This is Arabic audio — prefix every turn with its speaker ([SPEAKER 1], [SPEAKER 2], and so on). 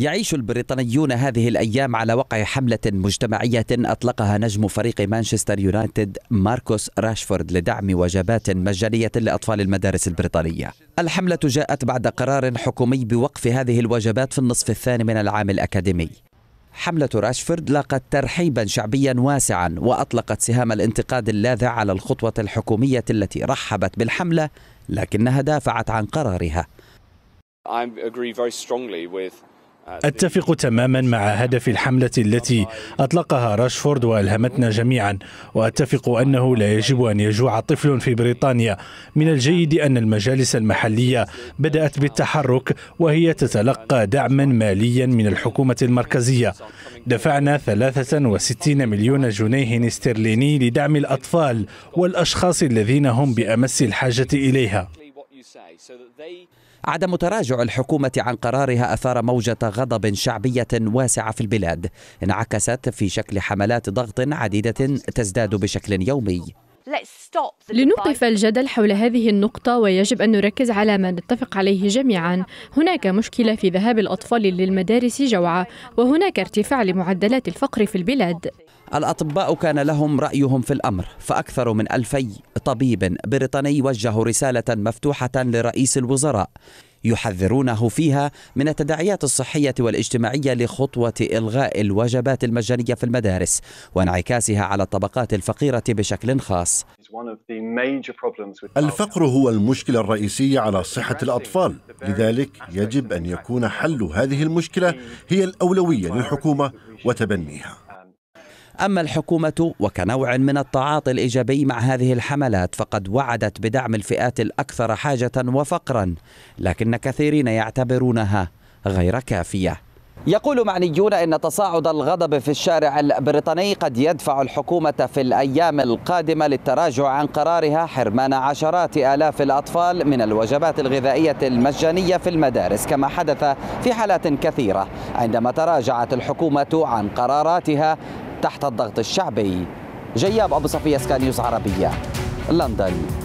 [SPEAKER 1] يعيش البريطانيون هذه الأيام على وقع حملة مجتمعية أطلقها نجم فريق مانشستر يونايتد ماركوس راشفورد لدعم وجبات مجانية لأطفال المدارس البريطانية الحملة جاءت بعد قرار حكومي بوقف هذه الوجبات في النصف الثاني من العام الأكاديمي حملة راشفورد لاقت ترحيبا شعبيا واسعا وأطلقت سهام الانتقاد اللاذع على الخطوة الحكومية التي رحبت
[SPEAKER 2] بالحملة لكنها دافعت عن قرارها
[SPEAKER 3] I agree very strongly with
[SPEAKER 2] أتفق تماما مع هدف الحملة التي أطلقها راشفورد وألهمتنا جميعا وأتفق أنه لا يجب أن يجوع طفل في بريطانيا من الجيد أن المجالس المحلية بدأت بالتحرك وهي تتلقى دعما ماليا من الحكومة المركزية دفعنا 63 مليون جنيه استرليني لدعم الأطفال والأشخاص الذين هم بأمس الحاجة إليها عدم تراجع الحكومة عن قرارها أثار
[SPEAKER 1] موجة غضب شعبية واسعة في البلاد انعكست في شكل حملات ضغط عديدة تزداد بشكل يومي
[SPEAKER 3] لنوقف الجدل حول هذه النقطة ويجب أن نركز على ما نتفق عليه جميعا هناك مشكلة في ذهاب الأطفال للمدارس جوعا وهناك ارتفاع لمعدلات الفقر في البلاد
[SPEAKER 1] الأطباء كان لهم رأيهم في الأمر فأكثر من ألفي طبيب بريطاني وجهوا رسالة مفتوحة لرئيس الوزراء يحذرونه فيها من التداعيات الصحية والاجتماعية لخطوة إلغاء الوجبات المجانية في المدارس وانعكاسها على الطبقات الفقيرة بشكل خاص الفقر
[SPEAKER 2] هو المشكلة الرئيسية على صحة الأطفال لذلك يجب أن يكون حل هذه المشكلة هي الأولوية للحكومة وتبنيها
[SPEAKER 1] أما الحكومة وكنوع من التعاطي الإيجابي مع هذه الحملات فقد وعدت بدعم الفئات الأكثر حاجة وفقرا لكن كثيرين يعتبرونها غير كافية يقول معنيون ان تصاعد الغضب في الشارع البريطاني قد يدفع الحكومه في الايام القادمه للتراجع عن قرارها حرمان عشرات الاف الاطفال من الوجبات الغذائيه المجانيه في المدارس كما حدث في حالات كثيره عندما تراجعت الحكومه عن قراراتها تحت الضغط الشعبي جياب أبو صفية سكاي عربية لندن